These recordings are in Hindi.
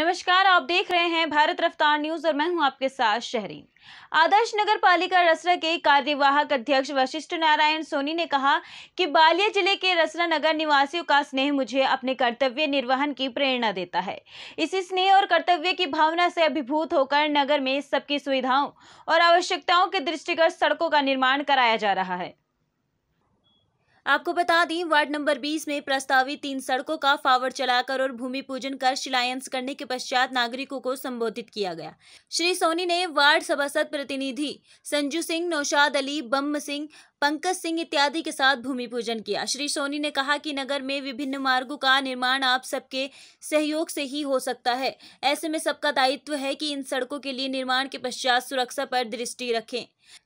नमस्कार आप देख रहे हैं भारत रफ्तार न्यूज और मैं हूं आपके साथ शहरीन आदर्श नगर पालिका रसरा के कार्यवाहक अध्यक्ष वशिष्ठ नारायण सोनी ने कहा कि बालिया जिले के रसरा नगर निवासियों का स्नेह मुझे अपने कर्तव्य निर्वहन की प्रेरणा देता है इसी स्नेह और कर्तव्य की भावना से अभिभूत होकर नगर में सबकी सुविधाओं और आवश्यकताओं के दृष्टिगत सड़कों का निर्माण कराया जा रहा है आपको बता दें वार्ड नंबर 20 में प्रस्तावित तीन सड़कों का फावड़ चलाकर और भूमि पूजन कर शिलान्यास करने के पश्चात नागरिकों को संबोधित किया गया श्री सोनी ने वार्ड सभासद प्रतिनिधि संजू सिंह नौशाद अली बम सिंह पंकज सिंह इत्यादि के साथ भूमि पूजन किया श्री सोनी ने कहा कि नगर में विभिन्न मार्गों का निर्माण आप सबके सहयोग से ही हो सकता है ऐसे में सबका दायित्व है कि इन सड़कों के लिए निर्माण के पश्चात सुरक्षा पर दृष्टि रखें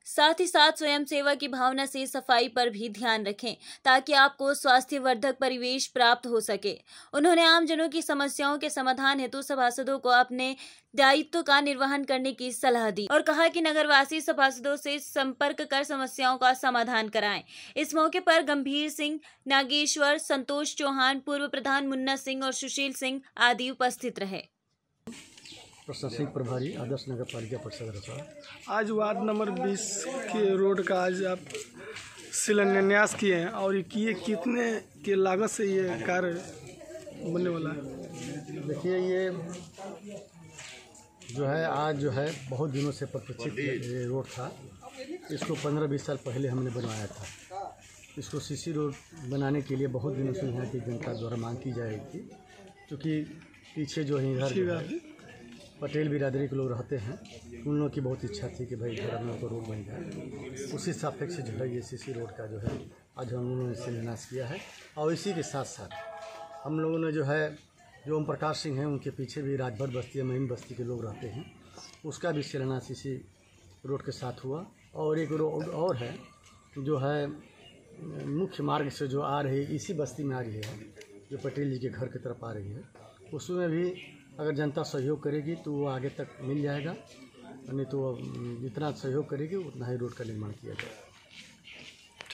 साथ ही साथ स्वयं सेवा की भावना से सफाई पर भी ध्यान रखें ताकि आपको स्वास्थ्य वर्धक परिवेश प्राप्त हो सके उन्होंने आमजनों की समस्याओं के समाधान हेतु सभासदों को अपने दायित्व का निर्वहन करने की सलाह दी और कहा कि नगरवासी सभासदों से संपर्क कर समस्याओं का समाधान समाधान कराएं इस मौके पर गंभीर सिंह नागेश्वर संतोष चौहान पूर्व प्रधान मुन्ना सिंह और सुशील सिंह आदि उपस्थित रहे प्रशासनिक प्रभारी आदर्श नगर पालिका परिषद आज वार्ड नंबर 20 के रोड का आज आप शिलान्यास किए हैं और ये किए कितने के लागत से ये कार्य बनने वाला है देखिए ये जो है आज जो है बहुत दिनों से प्रतीक्षित ये रोड था इसको पंद्रह बीस साल पहले हमने बनवाया था इसको सीसी रोड बनाने के लिए बहुत दिनों से यहाँ की जनता द्वारा मांग की जा रही थी क्योंकि पीछे जो है इधर पटेल बिरादरी के लोग रहते हैं उन लोगों की बहुत इच्छा थी कि भाई इधर हम लोग को रोड बन जाए उसी सापेक्ष जो है ये सी रोड का जो है आज हम लोगों ने शिलान्यास किया है और इसी के साथ साथ हम लोगों ने जो है जो ओम प्रकाश सिंह हैं उनके पीछे भी राजभर बस्ती या महीन बस्ती के लोग रहते हैं उसका भी शिलान्यास इसी रोड के साथ हुआ और एक रोड और है जो है मुख्य मार्ग से जो आ रही है इसी बस्ती में आ रही है जो पटेल जी के घर की तरफ आ रही है उसमें भी अगर जनता सहयोग करेगी तो वो आगे तक मिल जाएगा नहीं तो जितना सहयोग करेगी उतना ही रोड का निर्माण किया जाएगा